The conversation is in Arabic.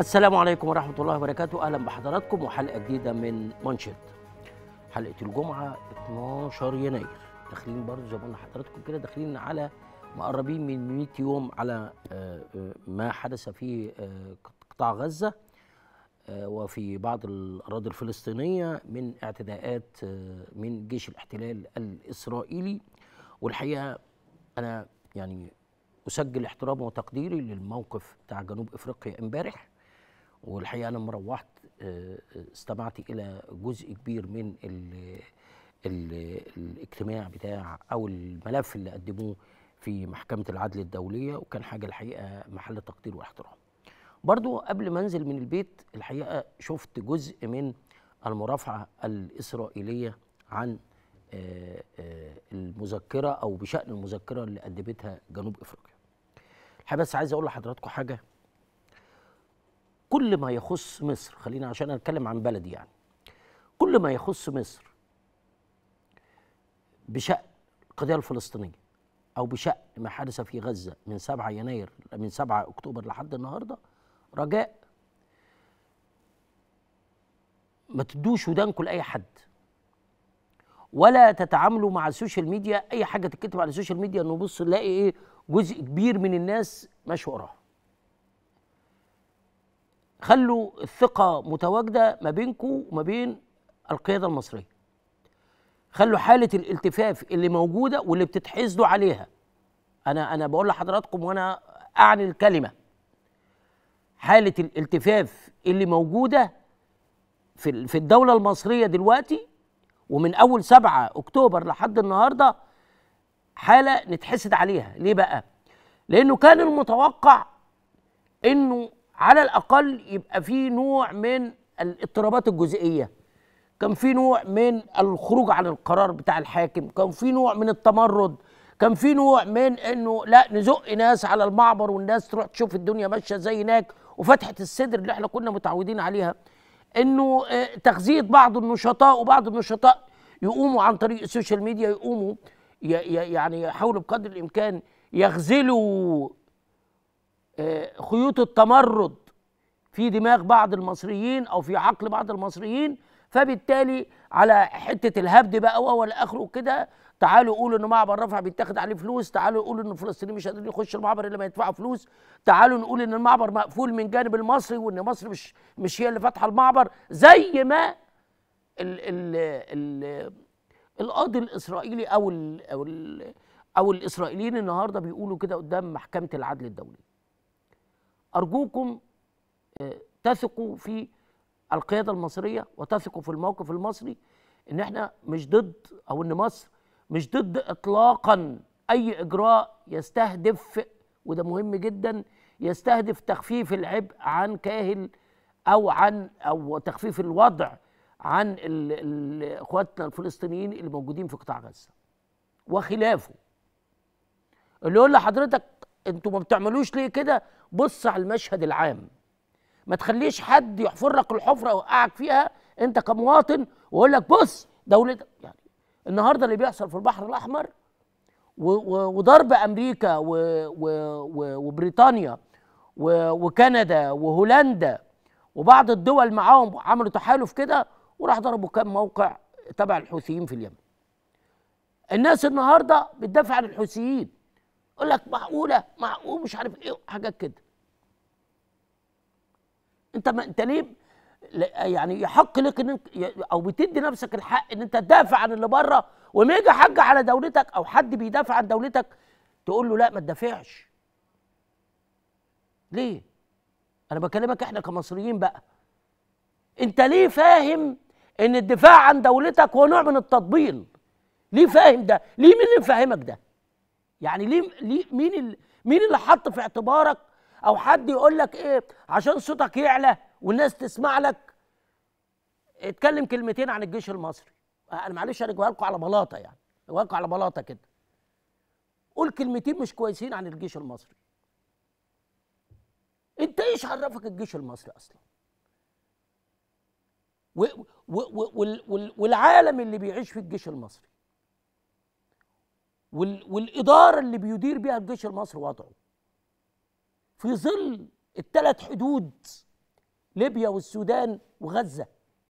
السلام عليكم ورحمة الله وبركاته أهلا بحضراتكم وحلقة جديدة من منشد حلقة الجمعة 12 يناير داخلين برضو زي ما قلنا حضراتكم كده داخلين على مقربين من 100 يوم على آه، آه، ما حدث في آه، قطاع غزة وفي بعض الأراضي الفلسطينية من اعتداءات من جيش الاحتلال الإسرائيلي والحقيقة أنا يعني أسجل احترامي وتقديري للموقف بتاع جنوب إفريقيا امبارح والحقيقه لما روحت آه، آه، استمعت الى جزء كبير من الـ الـ الاجتماع بتاع او الملف اللي قدموه في محكمه العدل الدوليه وكان حاجه الحقيقه محل تقدير واحترام برضو قبل ما انزل من البيت الحقيقه شفت جزء من المرافعه الاسرائيليه عن آه، المذكره او بشان المذكره اللي قدمتها جنوب افريقيا الحقيقه بس عايز اقول لحضراتكم حاجه كل ما يخص مصر خلينا عشان اتكلم عن بلدي يعني كل ما يخص مصر بشأن القضيه الفلسطينيه او بشأن ما حدث في غزه من 7 يناير من 7 اكتوبر لحد النهارده رجاء ما تدوش ودانكم لاي حد ولا تتعاملوا مع السوشيال ميديا اي حاجه تتكتب على السوشيال ميديا انه بص نلاقي ايه جزء كبير من الناس ماشي وراها خلوا الثقة متواجدة ما بينكم وما بين القيادة المصرية خلوا حالة الالتفاف اللي موجودة واللي بتتحسدوا عليها أنا أنا بقول لحضراتكم وأنا أعني الكلمة حالة الالتفاف اللي موجودة في في الدولة المصرية دلوقتي ومن أول 7 أكتوبر لحد النهاردة حالة نتحسد عليها ليه بقى؟ لأنه كان المتوقع إنه على الاقل يبقى في نوع من الاضطرابات الجزئيه كان في نوع من الخروج عن القرار بتاع الحاكم كان في نوع من التمرد كان في نوع من انه لا نزق ناس على المعبر والناس تروح تشوف الدنيا ماشيه زي هناك وفتحه الصدر اللي احنا كنا متعودين عليها انه آه، تغذيه بعض النشطاء وبعض النشطاء يقوموا عن طريق السوشيال ميديا يقوموا يعني يحاولوا بقدر الامكان يغزلوا آه، خيوط التمرد في دماغ بعض المصريين او في عقل بعض المصريين فبالتالي على حته الهبد بقى واول اخره كده تعالوا قولوا ان معبر رفح بيتاخد عليه فلوس تعالوا قولوا ان الفلسطينيين مش قادرين يخشوا المعبر الا ما يدفعوا فلوس تعالوا نقول ان المعبر مقفول من جانب المصري وان مصر مش مش هي اللي فاتحه المعبر زي ما ال ال ال القاضي الاسرائيلي او الـ او الـ او الاسرائيليين النهارده بيقولوا كده قدام محكمه العدل الدولي أرجوكم آه، تثقوا في القيادة المصرية وتثقوا في الموقف المصري إن إحنا مش ضد أو إن مصر مش ضد إطلاقا أي إجراء يستهدف وده مهم جدا يستهدف تخفيف العبء عن كاهل أو عن أو تخفيف الوضع عن إخواتنا الفلسطينيين اللي موجودين في قطاع غزة وخلافه اللي يقول لحضرتك انتوا ما بتعملوش ليه كده بص على المشهد العام ما تخليش حد يحفر لك الحفره ويوقعك فيها انت كمواطن ويقول لك بص دولتك يعني النهارده اللي بيحصل في البحر الاحمر وضرب امريكا و و و وبريطانيا و وكندا وهولندا وبعض الدول معاهم عملوا تحالف كده وراح ضربوا كام موقع تبع الحوثيين في اليمن الناس النهارده بتدافع عن الحوثيين يقول لك معقوله معقول مش عارف ايه حاجات كده انت ما انت ليه يعني يحق لك ان او بتدي نفسك الحق ان انت تدافع عن اللي بره وما يجي حاج على دولتك او حد بيدافع عن دولتك تقول له لا ما تدافعش ليه انا بكلمك احنا كمصريين بقى انت ليه فاهم ان الدفاع عن دولتك هو نوع من التطبيل ليه فاهم ده ليه مين اللي فاهمك ده يعني ليه ليه مين اللي مين اللي حط في اعتبارك او حد يقول لك ايه عشان صوتك يعلى والناس تسمع لك اتكلم كلمتين عن الجيش المصري انا معلش انا لكم على بلاطه يعني لكم على بلاطه كده قول كلمتين مش كويسين عن الجيش المصري انت ايش عرفك الجيش المصري اصلا و و و والعالم اللي بيعيش في الجيش المصري والاداره اللي بيدير بيها الجيش المصري وضعه في ظل الثلاث حدود ليبيا والسودان وغزه